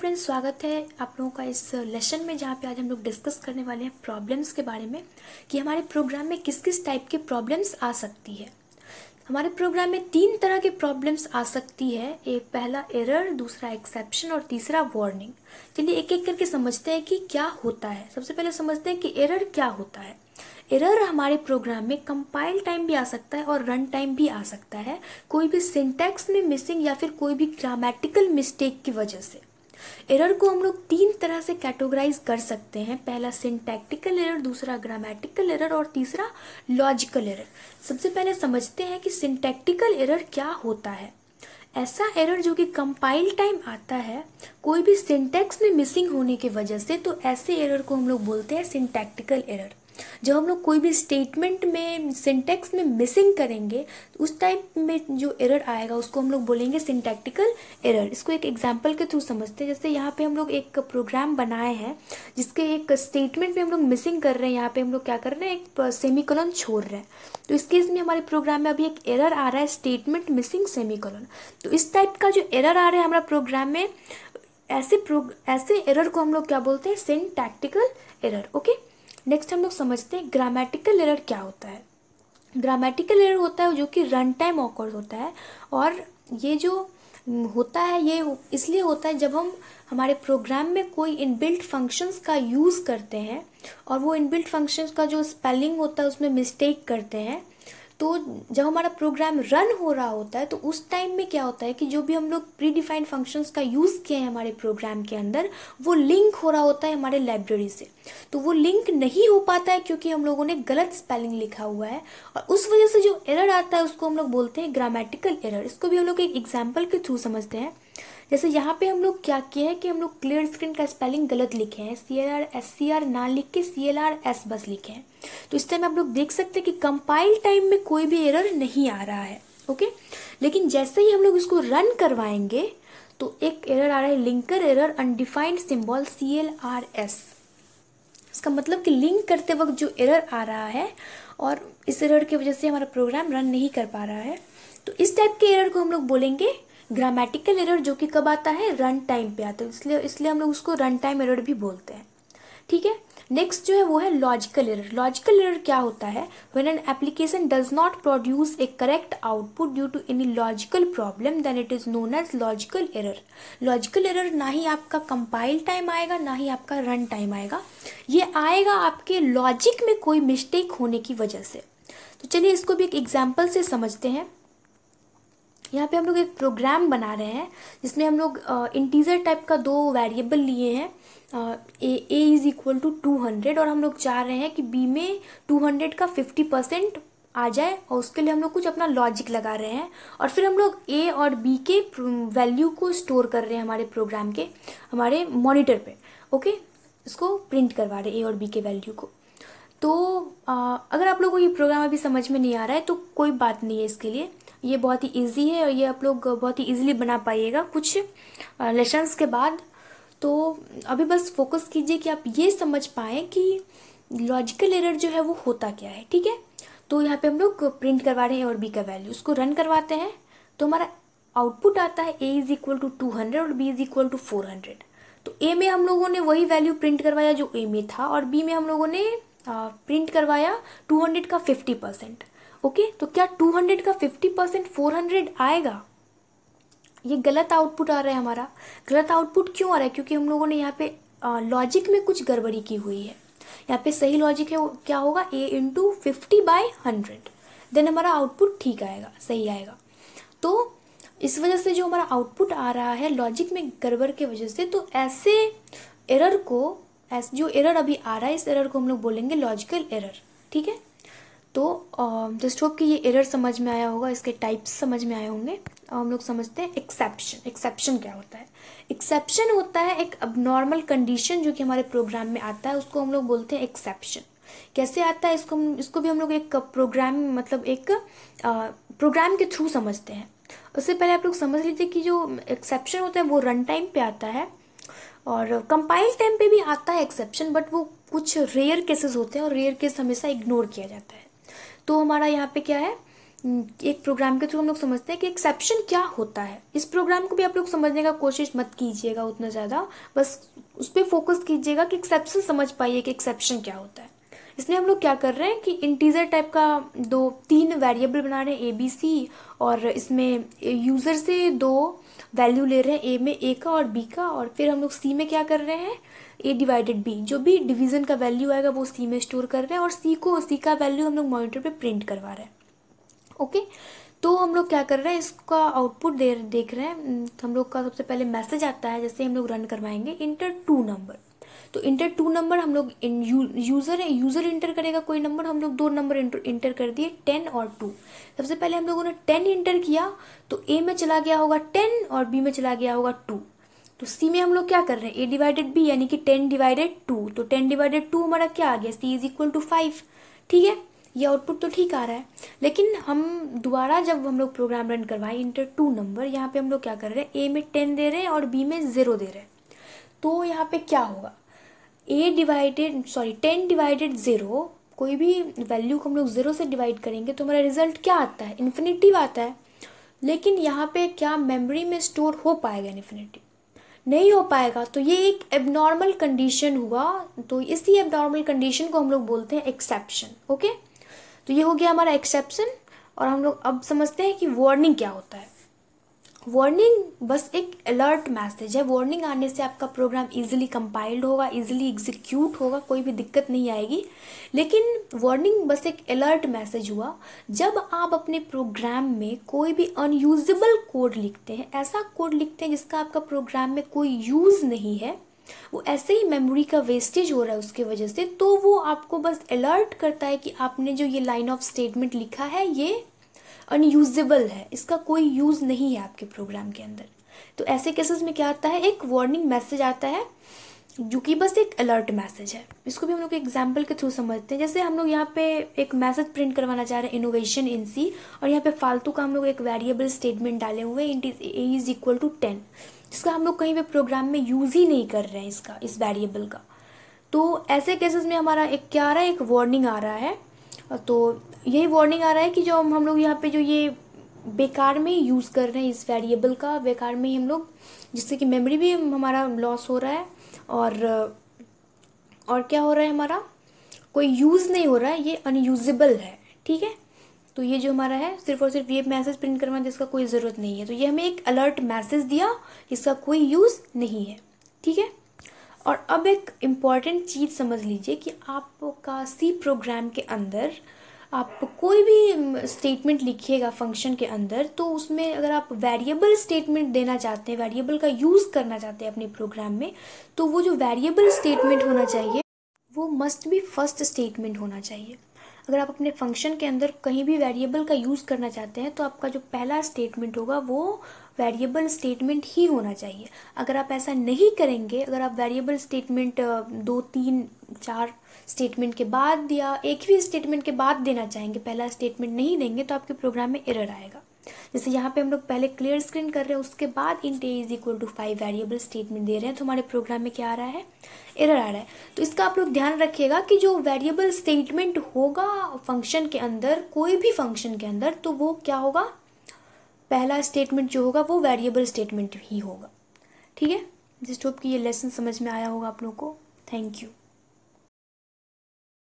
friends स्वागत है आप लोगों का इस लेसन में जहाँ पे आज हम लोग डिस्कस करने वाले हैं प्रॉब्लम्स के बारे में कि हमारे प्रोग्राम में किस किस टाइप के प्रॉब्लम्स आ सकती है हमारे प्रोग्राम में तीन तरह के प्रॉब्लम्स आ सकती है एक पहला एरर दूसरा एक्सेप्शन और तीसरा वार्निंग चलिए एक एक करके समझते हैं कि क्या होता है सबसे पहले समझते हैं कि एरर क्या होता है एरर हमारे प्रोग्राम में कंपाइल टाइम भी आ सकता है और रन टाइम भी आ सकता है कोई भी सिंटेक्स में मिसिंग या फिर कोई भी ग्रामेटिकल मिस्टेक की वजह से एरर को हम लोग तीन तरह से कैटेगराइज कर सकते हैं पहला सिंटैक्टिकल एरर दूसरा ग्रामेटिकल एरर और तीसरा लॉजिकल एरर सबसे पहले समझते हैं कि सिंटैक्टिकल एरर क्या होता है ऐसा एरर जो कि कंपाइल टाइम आता है कोई भी सिंटेक्स में मिसिंग होने की वजह से तो ऐसे एरर को हम लोग बोलते हैं सिंटैक्टिकल एरर जब हम लोग कोई भी स्टेटमेंट में सिंटेक्स में मिसिंग करेंगे तो उस टाइप में जो एरर आएगा उसको हम लोग बोलेंगे सिंटेक्टिकल एरर इसको एक एग्जाम्पल के थ्रू समझते हैं जैसे यहाँ पे हम लोग एक प्रोग्राम बनाए हैं जिसके एक स्टेटमेंट में हम लोग मिसिंग कर रहे हैं यहाँ पे हम लोग क्या कर रहे हैं एक सेमिकोलन छोड़ रहे हैं तो इस केस में हमारे प्रोग्राम में अभी एक एरर आ रहा है स्टेटमेंट मिसिंग सेमिकोलन तो इस टाइप का जो एरर आ रहा है हमारा प्रोग्राम में ऐसे प्रो ऐसे एरर को हम लोग क्या बोलते हैं सिंटैक्टिकल एरर ओके नेक्स्ट हम लोग समझते हैं ग्रामेटिकल एरर क्या होता है ग्रामेटिकल एरर होता है जो कि रन टाइम ऑकर्स होता है और ये जो होता है ये इसलिए होता है जब हम हमारे प्रोग्राम में कोई इनबिल्ट फंक्शंस का यूज़ करते हैं और वो इनबिल्ट फंक्शंस का जो स्पेलिंग होता है उसमें मिस्टेक करते हैं तो जब हमारा प्रोग्राम रन हो रहा होता है तो उस टाइम में क्या होता है कि जो भी हम लोग प्री डिफाइंड फंक्शंस का यूज़ किए हैं हमारे प्रोग्राम के अंदर वो लिंक हो रहा होता है हमारे लाइब्रेरी से तो वो लिंक नहीं हो पाता है क्योंकि हम लोगों ने गलत स्पेलिंग लिखा हुआ है और उस वजह से जो एरर आता है उसको हम लोग बोलते हैं ग्रामेटिकल एरर इसको भी हम लोग एक एग्जाम्पल के थ्रू समझते हैं जैसे यहाँ पे हम लोग क्या किए हैं कि हम लोग क्लियर स्क्रीन का स्पेलिंग गलत लिखे हैं C L R S C R ना लिख के सी एल आर एस बस लिखे हैं तो इस टाइम आप लोग देख सकते हैं कि कंपाइल टाइम में कोई भी एरर नहीं आ रहा है ओके लेकिन जैसे ही हम लोग इसको रन करवाएंगे तो एक एरर आ रहा है linker error undefined symbol C L R S इसका मतलब कि लिंक करते वक्त जो एरर आ रहा है और इस एरर की वजह से हमारा प्रोग्राम रन नहीं कर पा रहा है तो इस टाइप के एरर को हम लोग बोलेंगे ग्रामेटिकल एरर जो कि कब आता है रन टाइम पे आता है इसलिए इसलिए हम लोग उसको रन टाइम एरर भी बोलते हैं ठीक है नेक्स्ट जो है वो है लॉजिकल एरर लॉजिकल एरर क्या होता है when an application does not produce a correct output due to any logical problem then it is known as logical error logical error ना ही आपका कंपाइल टाइम आएगा ना ही आपका रन टाइम आएगा ये आएगा आपके लॉजिक में कोई मिस्टेक होने की वजह से तो चलिए इसको भी एक एग्जाम्पल से समझते हैं यहाँ पे हम लोग एक प्रोग्राम बना रहे हैं जिसमें हम लोग इंटीजर टाइप का दो वेरिएबल लिए हैं A A is equal to two hundred और हम लोग चाह रहे हैं कि बी में टू हंड्रेड का फिफ्टी परसेंट आ जाए और उसके लिए हम लोग कुछ अपना लॉजिक लगा रहे हैं और फिर हम लोग ए और बी के वैल्यू को स्टोर कर रहे हैं हमारे प्रोग्राम के हमारे मॉनिटर पे ओके इसको प्रिंट करवा रहे हैं ए और बी के वैल्यू को तो आ, अगर आप लोगों को ये प्रोग्राम अभी समझ में नहीं आ रहा है तो कोई बात नहीं है इसके लिए ये बहुत ही इजी है और ये आप लोग बहुत ही इजीली बना पाइएगा कुछ लेसन्स के बाद तो अभी बस फोकस कीजिए कि आप ये समझ पाएँ कि लॉजिकल एरर जो है वो होता क्या है ठीक है तो यहाँ पे हम लोग प्रिंट करवा रहे हैं और बी का वैल्यू उसको रन करवाते हैं तो हमारा आउटपुट आता है A is equal to two hundred और B is equal to four hundred तो ए में हम लोगों ने वही वैल्यू प्रिंट करवाया जो ए में था और बी में हम लोगों ने प्रिंट करवाया टू हंड्रेड का फिफ्टी परसेंट ओके तो क्या 200 का 50 परसेंट फोर आएगा ये गलत आउटपुट आ रहा है हमारा गलत आउटपुट क्यों आ रहा है क्योंकि हम लोगों ने यहाँ पे लॉजिक में कुछ गड़बड़ी की हुई है यहाँ पे सही लॉजिक है क्या होगा A into fifty by hundred then हमारा आउटपुट ठीक आएगा सही आएगा तो इस वजह से जो हमारा आउटपुट आ रहा है लॉजिक में गड़बड़ के वजह से तो ऐसे एरर को ऐसे जो एरर अभी आ रहा है इस एरर को हम लोग बोलेंगे लॉजिकल एरर ठीक है तो जस्ट होप कि ये एरर समझ में आया होगा इसके टाइप्स समझ में आए होंगे हम लोग समझते हैं एक्सेप्शन एक्सेप्शन क्या होता है एक्सेप्शन होता है एक अब नॉर्मल कंडीशन जो कि हमारे प्रोग्राम में आता है उसको हम लोग बोलते हैं एक्सेप्शन कैसे आता है इसको इसको भी हम लोग एक प्रोग्राम मतलब एक प्रोग्राम के थ्रू समझते हैं उससे पहले आप लोग समझ लीजिए कि जो एक्सेप्शन होता है वो रन टाइम पे आता है और कंपाइल टाइम पे भी आता है एक्सेप्शन बट वो कुछ रेयर केसेस होते हैं और रेयर केस हमेशा इग्नोर किया जाता है तो हमारा यहाँ पे क्या है एक प्रोग्राम के थ्रू हम लोग समझते हैं कि एक्सेप्शन क्या होता है इस प्रोग्राम को भी आप लोग समझने का कोशिश मत कीजिएगा उतना ज़्यादा बस उस पर फोकस कीजिएगा कि एक्सेप्शन समझ पाइए कि एक्सेप्शन क्या होता है इसमें हम लोग क्या कर रहे हैं कि इंटीजर टाइप का दो तीन वेरिएबल बना रहे हैं ए बी सी और इसमें यूज़र से दो वैल्यू ले रहे हैं ए में ए का और बी का और फिर हम लोग सी में क्या कर रहे हैं ए डिवाइडेड बी जो भी डिवीज़न का वैल्यू आएगा वो सी में स्टोर कर रहे हैं और सी को सी का वैल्यू हम लोग मॉनिटर पर प्रिंट करवा रहे हैं ओके तो हम लोग क्या कर रहे हैं इसका आउटपुट दे देख रहे हैं हम लोग का सबसे पहले मैसेज आता है जैसे हम लोग रन करवाएंगे इंटर टू नंबर तो इंटर टू नंबर हम लोग यूज़र है यूज़र इंटर करेगा कोई नंबर हम लोग दो नंबर इंटर कर दिए टेन और टू सबसे पहले हम लोगों ने टेन इंटर किया तो ए में चला गया होगा टेन और बी में चला गया होगा टू तो सी में हम लोग क्या कर रहे हैं ए डिवाइडेड बी यानी कि टेन डिवाइडेड टू तो टेन डिवाइडेड टू हमारा क्या आ गया C is equal to five ठीक है ये आउटपुट तो ठीक आ रहा है लेकिन हम दोबारा जब हम लोग प्रोग्राम रन करवाए इंटर टू नंबर यहाँ पे हम लोग क्या कर रहे हैं ए में टेन दे रहे हैं और बी में ज़ीरो दे रहे हैं तो यहाँ पे क्या होगा A divided sorry ten divided zero कोई भी वैल्यू को हम लोग ज़ीरो से डिवाइड करेंगे तो हमारा रिजल्ट क्या आता है इन्फिनेटिव आता है लेकिन यहाँ पे क्या मेमोरी में स्टोर हो पाएगा इन्फिनिटिव नहीं हो पाएगा तो ये एक एबनॉर्मल कंडीशन हुआ तो इसी एबनॉर्मल कंडीशन को हम लोग बोलते हैं एक्सेप्शन ओके तो ये हो गया हमारा एक्सेप्शन और हम लोग अब समझते हैं कि वार्निंग क्या होता है वार्निंग बस एक अलर्ट मैसेज है वार्निंग आने से आपका प्रोग्राम इजीली कंपाइल्ड होगा इजीली एग्जीक्यूट होगा कोई भी दिक्कत नहीं आएगी लेकिन वार्निंग बस एक अलर्ट मैसेज हुआ जब आप अपने प्रोग्राम में कोई भी अनयूजेबल कोड लिखते हैं ऐसा कोड लिखते हैं जिसका आपका प्रोग्राम में कोई यूज़ नहीं है वो ऐसे ही मेमोरी का वेस्टेज हो रहा है उसके वजह से तो वो आपको बस अलर्ट करता है कि आपने जो ये लाइन ऑफ स्टेटमेंट लिखा है ये अनयूजेबल है इसका कोई यूज़ नहीं है आपके प्रोग्राम के अंदर तो ऐसे केसेस में क्या आता है एक वार्निंग मैसेज आता है जो कि बस एक अलर्ट मैसेज है इसको भी हम लोग एग्जाम्पल के थ्रू समझते हैं जैसे हम लोग यहाँ पे एक मैसेज प्रिंट करवाना चाह रहे हैं इनोवेशन इन सी और यहाँ पे फालतू का हम लोग एक वेरिएबल स्टेटमेंट डाले हुए हैं A is equal to ten जिसका हम लोग कहीं पे प्रोग्राम में यूज़ ही नहीं कर रहे हैं इसका इस वेरिएबल का तो ऐसे केसेस में हमारा एक क्या आ रहा है एक वार्निंग आ रहा है तो यही वार्निंग आ रहा है कि जो हम लोग यहाँ पे जो ये बेकार में यूज़ कर रहे हैं इस वेरिएबल का बेकार में हम लोग जिससे कि मेमोरी भी हमारा लॉस हो रहा है और और क्या हो रहा है हमारा कोई यूज़ नहीं हो रहा है ये अनयूजेबल है ठीक है तो ये जो हमारा है सिर्फ और सिर्फ ये मैसेज प्रिंट करवाना जिसका कोई ज़रूरत नहीं है तो ये हमें एक अलर्ट मैसेज दिया इसका कोई यूज़ नहीं है ठीक है और अब एक इम्पॉर्टेंट चीज़ समझ लीजिए कि आपका सी प्रोग्राम के अंदर आप कोई भी स्टेटमेंट लिखिएगा फंक्शन के अंदर तो उसमें अगर आप वेरिएबल स्टेटमेंट देना चाहते हैं वेरिएबल का यूज़ करना चाहते हैं अपने प्रोग्राम में तो वो जो वेरिएबल स्टेटमेंट होना चाहिए वो मस्ट भी फर्स्ट स्टेटमेंट होना चाहिए अगर आप अपने फंक्शन के अंदर कहीं भी वेरिएबल का यूज़ करना चाहते हैं तो आपका जो पहला स्टेटमेंट होगा वो वेरिएबल स्टेटमेंट ही होना चाहिए अगर आप ऐसा नहीं करेंगे अगर आप वेरिएबल स्टेटमेंट दो तीन चार स्टेटमेंट के बाद या एक भी स्टेटमेंट के बाद देना चाहेंगे पहला स्टेटमेंट नहीं देंगे तो आपके प्रोग्राम में एरर आएगा जैसे यहाँ पे हम लोग पहले क्लियर स्क्रीन कर रहे हैं उसके बाद int is equal to five variable statement दे रहे हैं तो हमारे प्रोग्राम में क्या आ रहा है एरर आ रहा है तो इसका आप लोग ध्यान रखिएगा कि जो वेरिएबल स्टेटमेंट होगा फंक्शन के अंदर कोई भी फंक्शन के अंदर तो वो क्या होगा पहला स्टेटमेंट जो होगा वो वेरिएबल स्टेटमेंट ही होगा ठीक है जिस होप कि ये लेसन समझ में आया होगा आप लोग को थैंक यू